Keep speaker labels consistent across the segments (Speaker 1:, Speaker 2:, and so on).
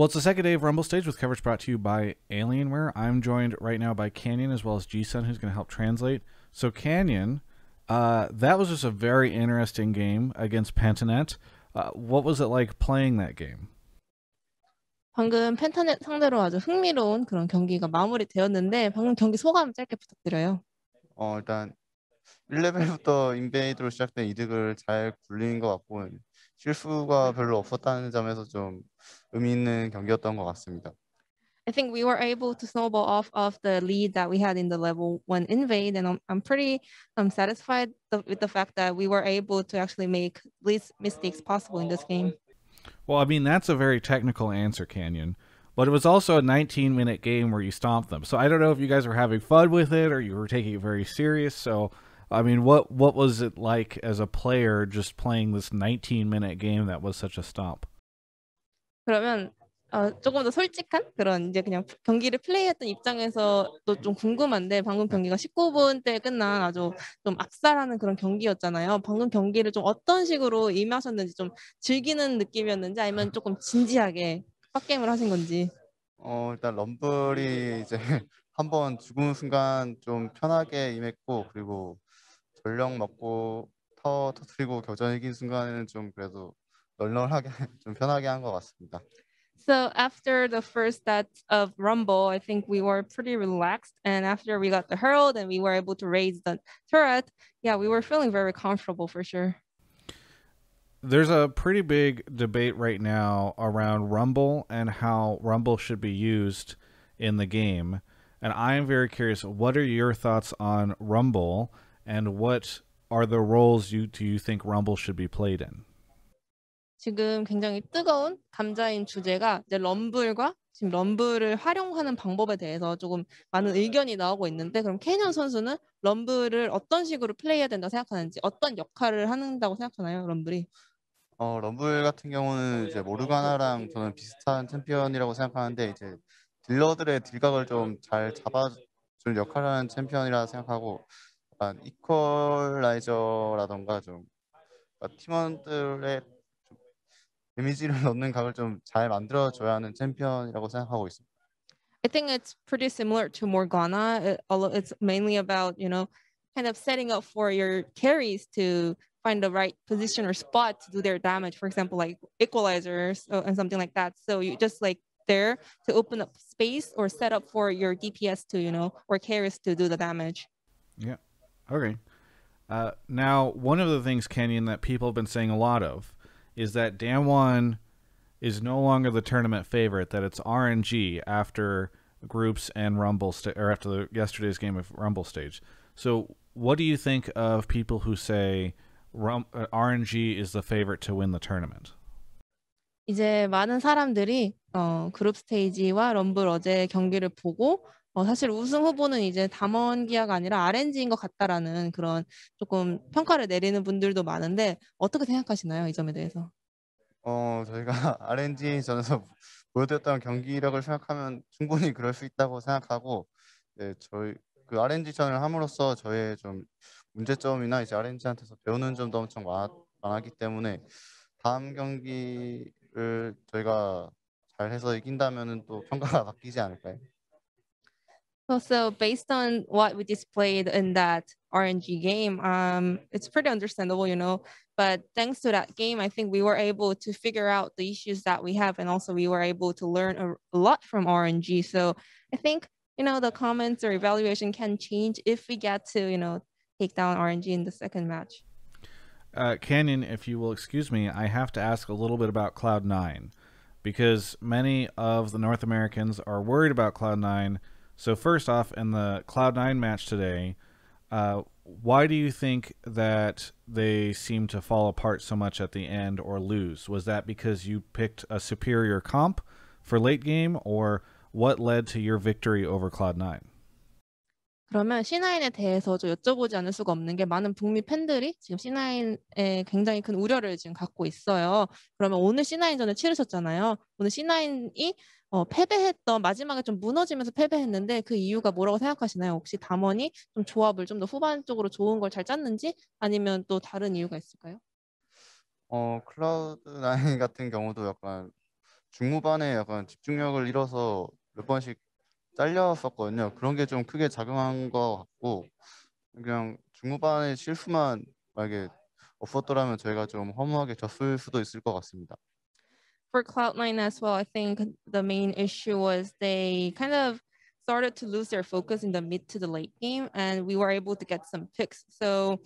Speaker 1: Well, it's the second day of Rumble Stage with coverage brought to you by Alienware. I'm joined right now by Canyon as well as G-Sun, who's going to help translate. So, Canyon, uh, that was just a very interesting game against Pantanet. Uh, what was it like playing that game?
Speaker 2: 방금 펜타넷 상대로 아주 흥미로운 그런 경기가 마무리되었는데 방금 경기 소감 짧게 부탁드려요.
Speaker 3: 어 일단 1레벨부터 인베이드로 시작된 이득을 잘 굴리는 것 같고 실수가 별로 없었다는 점에서 좀 의미 있는 경기였던 것 같습니다.
Speaker 2: I think we were able to snowball off of the lead that we had in the level one invade, and I'm, I'm pretty um, satisfied the, with the fact that we were able to actually make least mistakes possible in this game.
Speaker 1: Well, I mean that's a very technical answer, Canyon, but it was also a 19 minute game where you stomped them. So I don't know if you guys were having fun with it or you were taking it very serious. So I mean, what what was it like as a player just playing this 19 minute game that was such a stomp?
Speaker 2: 그러면 어, 조금 더 솔직한 그런 이제 그냥 경기를 플레이했던 입장에서도 좀 궁금한데 방금 경기가 19분 때 끝난 아주 좀 압살하는 그런 경기였잖아요. 방금 경기를 좀 어떤 식으로 임하셨는지 좀 즐기는 느낌이었는지 아니면 조금 진지하게 빡게임을 하신 건지.
Speaker 3: 어 일단 럼블이 이제 한번 죽은 순간 좀 편하게 임했고 그리고 먹고 터 결전 이긴 순간에는 좀 그래도 널널하게 좀 편하게 같습니다.
Speaker 2: So after the first set of Rumble, I think we were pretty relaxed. And after we got the herald and we were able to raise the turret, yeah, we were feeling very comfortable for sure.
Speaker 1: There's a pretty big debate right now around Rumble and how Rumble should be used in the game. And I am very curious. What are your thoughts on Rumble, and what are the roles you do you think Rumble should be played in?
Speaker 2: 지금 굉장히 뜨거운 감자인 주제가 이제 럼블과 지금 럼블을 활용하는 방법에 대해서 조금 많은 의견이 나오고 있는데 그럼 케년 선수는 럼블을 어떤 식으로 플레이해야 된다 생각하는지 어떤 역할을 한다고 생각하나요 럼블이?
Speaker 3: 어 럼블 같은 경우는 이제 모르가나랑 저는 비슷한 챔피언이라고 생각하는데 이제 딜러들의 딜각을 좀 잘 잡아줄 역할을 하는 챔피언이라 생각하고 약간 이퀄라이저라던가 좀 그러니까 팀원들의 좀 데미지를 넣는 각을 좀 잘 만들어줘야 하는 챔피언이라고 생각하고 있습니다.
Speaker 2: I think it's pretty similar to Morgana. It, it's mainly about, you know, kind of setting up for your carries to find the right position or spot to do their damage. For example, like equalizers and something like that. So you just like there to open up space or set up for your DPS to, you know, or carries to do the damage.
Speaker 1: Yeah. Okay. Uh, now, one of the things, Kenyon, that people have been saying a lot of is that Damwon is no longer the tournament favorite, that it's RNG after groups and Rumble, sta- or after the, yesterday's game of Rumble stage. So, what do you think of people who say Rum- uh, RNG is the favorite to win the tournament?
Speaker 2: 이제 많은 사람들이 어, 그룹 스테이지와 럼블 어제 경기를 보고 어, 사실 우승 후보는 이제 담원기아가 아니라 RNG인 것 같다라는 그런 조금 평가를 내리는 분들도 많은데 어떻게 생각하시나요 이 점에 대해서?
Speaker 3: 어 저희가 RNG전에서 보여드렸던 경기력을 생각하면 충분히 그럴 수 있다고 생각하고 네, 저희 그 RNG전을 함으로써 저의 좀 문제점이나 이제 RNG한테서 배우는 점도 엄청 많, 많았기 때문에 다음 경기 경기를 저희가 잘해서 이긴다면은 또 평가가 바뀌지 않을까요?
Speaker 2: So based on what we displayed in that RNG game, um, it's pretty understandable, you know. But thanks to that game, I think we were able to figure out the issues that we have, and also we were able to learn a lot from RNG. So I think you know the comments or evaluation can change if we get to you know take down RNG in the second match
Speaker 1: uh, Canyon, if you will excuse me, I have to ask a little bit about Cloud Nine because many of the North Americans are worried about Cloud Nine. So first off, in the Cloud Nine match today, uh, why do you think that they seem to fall apart so much at the end or lose? Was that because you picked a superior comp for late game, or what led to your victory over Cloud Nine?
Speaker 2: 그러면 C9에 대해서 좀 여쭤보지 않을 수가 없는 게 많은 북미 팬들이 지금 C9에 굉장히 큰 우려를 지금 갖고 있어요. 그러면 오늘 C9전을 치르셨잖아요. 오늘 C9이 어, 패배했던 마지막에 좀 무너지면서 패배했는데 그 이유가 뭐라고 생각하시나요? 혹시 담원이 좀 조합을 좀 더 후반 쪽으로 좋은 걸 잘 짰는지 아니면 또 다른 이유가 있을까요?
Speaker 3: 어 클라우드 나인 같은 경우도 약간 중후반에 약간 집중력을 잃어서 몇 번씩 잘렸었거든요. 그런 게 좀 크게 작용한 것 같고 그냥 중후반의 실수만 만약에 없었더라면 저희가 좀 허무하게 졌을 수도 있을 것 같습니다.
Speaker 2: For Cloud9 as well, I think the main issue was they kind of started to lose their focus in the mid to the late game, and we were able to get some picks. So,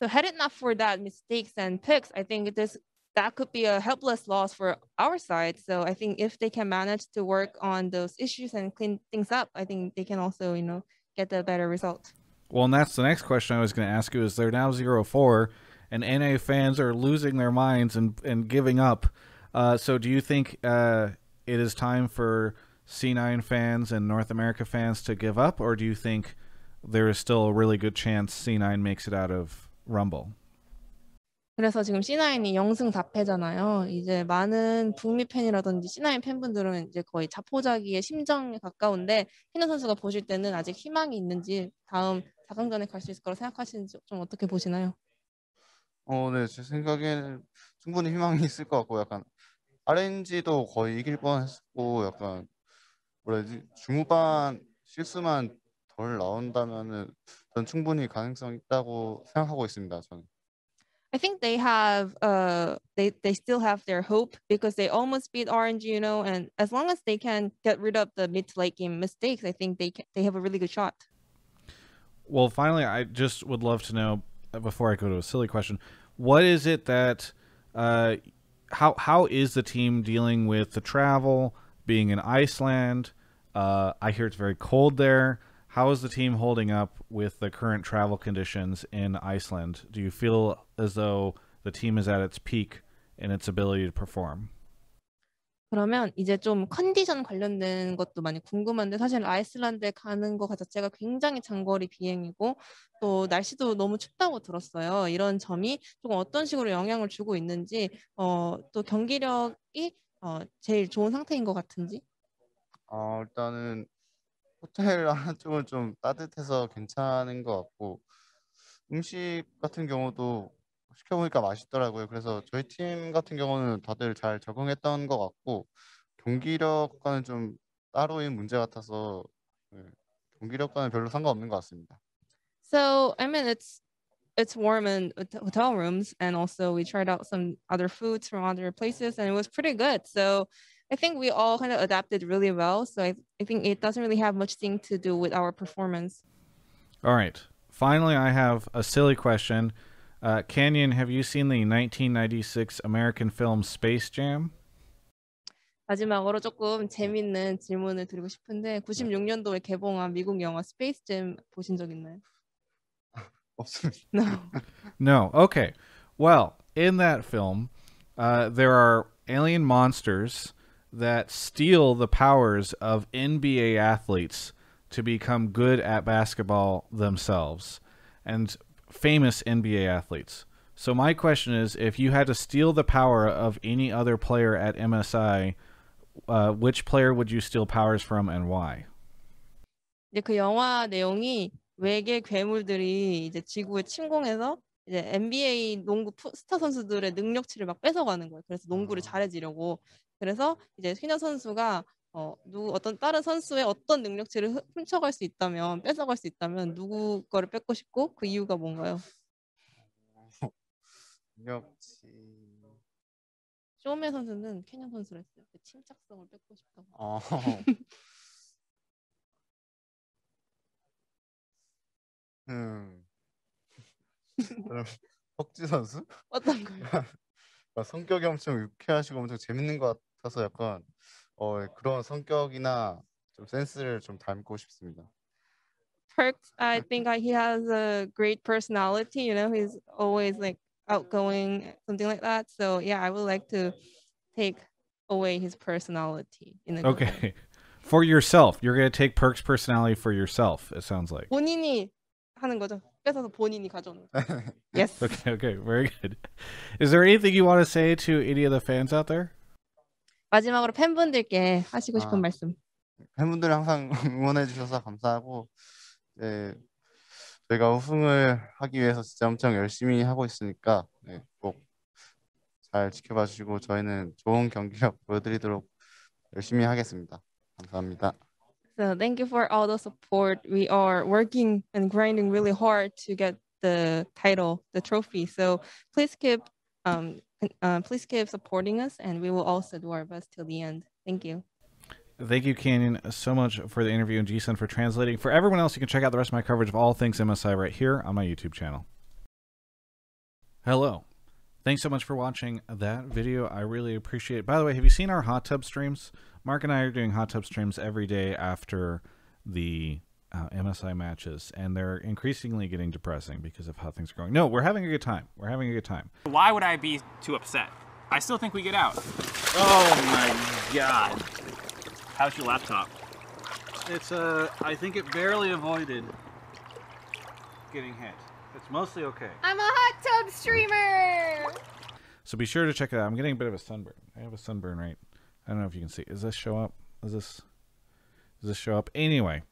Speaker 2: so had it not for that mistakes and picks, I think this that could be a helpless loss for our side. So I think if they can manage to work on those issues and clean things up, I think they can also, you know, get a better result.
Speaker 1: Well, and that's the next question I was going to ask you is they're now 0-4 and NA fans are losing their minds and, and giving up. Uh, so do you think uh, it is time for C9 fans and North America fans to give up, or do you think there is still a really good chance C9 makes it out of Rumble?
Speaker 2: 그래서 지금 C9이 영승 4패잖아요. 이제 많은 북미 팬이라든지 C9 팬분들은 이제 거의 자포자기의 심정에 가까운데 희노 선수가 보실 때는 아직 희망이 있는지 다음 4강전에 갈 수 있을 거라 생각하시는지 좀 어떻게 보시나요?
Speaker 3: 어, 네. 제 생각에는 충분히 희망이 있을 것 같고 약간 RNG도 거의 이길 뻔했고 약간 뭐라지 중후반 실수만 덜 나온다면은 전 충분히 가능성 있다고 생각하고 있습니다. 저는.
Speaker 2: I think they have uh they they still have their hope because they almost beat Orange, you know, and as long as they can get rid of the mid to late game mistakes, I think they can, they have a really good shot.
Speaker 1: Well, finally, I just would love to know before I go to a silly question, what is it that uh how how is the team dealing with the travel being in Iceland? Uh, I hear it's very cold there. How is the team holding up with the current travel conditions in Iceland? Do you feel as though the team is at its peak in its ability to perform?
Speaker 2: 그러면 이제 좀 컨디션 관련된 것도 많이 궁금한데 사실 아이슬란드에 가는 것 자체가 굉장히 장거리 비행이고 또 날씨도 너무 춥다고 들었어요. 이런 점이 조금 어떤 식으로 영향을 주고 있는지 어, 또 경기력이 어, 제일 좋은 상태인 것 같은지?
Speaker 3: 어, 일단은 호텔 한쪽은 좀 따뜻해서 괜찮은 것 같고 음식 같은 경우도 시켜보니까 맛있더라고요. 그래서 저희 팀 같은 경우는 다들 잘 적응했던 것 같고 경기력과는 좀 따로인 문제 같아서 네, 경기력과는 별로 상관없는 것 같습니다.
Speaker 2: So I mean it's it's warm in hotel rooms and also we tried out some other foods from other places and it was pretty good. So I think we all kind of adapted really well. So I, I think it doesn't really have much thing to do with our performance.
Speaker 1: All right. Finally, I have a silly question. Uh, Canyon, have you seen the 1996 American film Space Jam?
Speaker 2: 마지막으로 조금 재밌는 질문을 드리고 싶은데 96년도에 개봉한 미국 영화 Space Jam 보신 적 있나요?
Speaker 1: 없습니다. No. no. Okay. Well, in that film, uh, there are alien monsters that steal the powers of NBA athletes to become good at basketball themselves and famous NBA athletes. So my question is, if you had to steal the power of any other player at MSI, uh, which player would you steal powers from and why?
Speaker 2: 이제 그 영화 내용이 외계 괴물들이 이제 지구에 침공해서 이제 NBA 농구 스타 선수들의 능력치를 막 뺏어가는 거예요. 그래서 농구를 잘해지려고 그래서 이제 신현 선수가 어, 누구 어떤 다른 선수의 어떤 능력치를 훔쳐갈 수 있다면 뺏어갈 수 있다면 누구 거를 뺏고 싶고 그 이유가 뭔가요?
Speaker 3: 능력치
Speaker 2: 쇼메 선수는 케냐 선수를 했어요. 그 침착성을 뺏고 싶다 어.
Speaker 3: 음. 그럼 혁지 선수? 어떤 거요? 성격이 엄청 유쾌하시고 엄청 재밌는 것 타서 약간 어, 그런 성격이나 좀 센스를 좀 닮고 싶습니다.
Speaker 2: I think he has a great personality. You know, he's always like outgoing, something like that. So yeah, I would like to take away his personality. In okay,
Speaker 1: for yourself, you're gonna take Perk's personality for yourself. It sounds like
Speaker 2: 본인이 하는 거죠. 뺏어서 본인이 가져오는.
Speaker 1: yes. Okay. Okay. Very good. Is there anything you want to say to any of the fans out there?
Speaker 2: 마지막으로 팬분들께 하시고 싶은 아, 말씀.
Speaker 3: 팬분들 항상 응원해 주셔서 감사하고 네, 저희가 우승을 하기 위해서 진짜 엄청 열심히 하고 있으니까 네, 꼭잘 지켜봐 주시고 저희는 좋은 경기력 보여드리도록 열심히 하겠습니다. 감사합니다.
Speaker 2: So thank you for all the support. We are working and grinding really hard to get the title, the trophy. So please keep um, uh, please keep supporting us and we will also do our best till the end. Thank you.
Speaker 1: Thank you, Canyon, so much for the interview and GSUN for translating. For everyone else, you can check out the rest of my coverage of all things MSI right here on my YouTube channel. Hello. Thanks so much for watching that video. I really appreciate it. By the way, have you seen our hot tub streams? Mark and I are doing hot tub streams every day after the uh, MSI matches, and they're increasingly getting depressing because of how things are going. No, we're having a good time. We're having a good time. Why would I be too upset? I still think we get out. Oh my god. How's your laptop? It's, uh, I think it barely avoided getting hit. It's mostly okay.
Speaker 2: I'm a hot tub
Speaker 1: streamer! So be sure to check it out. I'm getting a bit of a sunburn. I have a sunburn right. I don't know if you can see. Is this show up? Is this, does this show up? Anyway.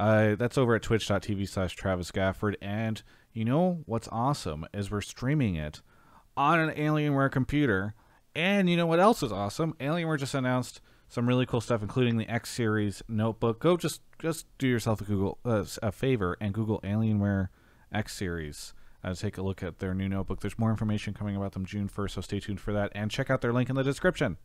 Speaker 1: Uh, that's over at twitch.tv slash Travis Gafford. And you know what's awesome is we're streaming it on an Alienware computer. And you know what else is awesome? Alienware just announced some really cool stuff, including the X Series notebook. Go just just do yourself a Google uh, a favor and Google Alienware X Series. Uh, take a look at their new notebook. There's more information coming about them June 1st, so stay tuned for that. And check out their link in the description.